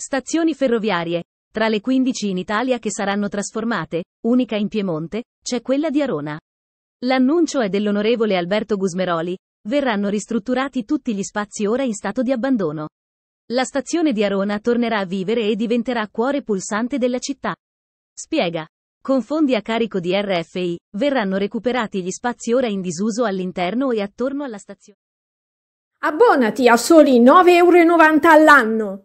Stazioni ferroviarie. Tra le 15 in Italia che saranno trasformate, unica in Piemonte, c'è quella di Arona. L'annuncio è dell'onorevole Alberto Gusmeroli, verranno ristrutturati tutti gli spazi ora in stato di abbandono. La stazione di Arona tornerà a vivere e diventerà cuore pulsante della città. Spiega. Con fondi a carico di RFI, verranno recuperati gli spazi ora in disuso all'interno e attorno alla stazione. Abbonati a soli 9,90 euro all'anno.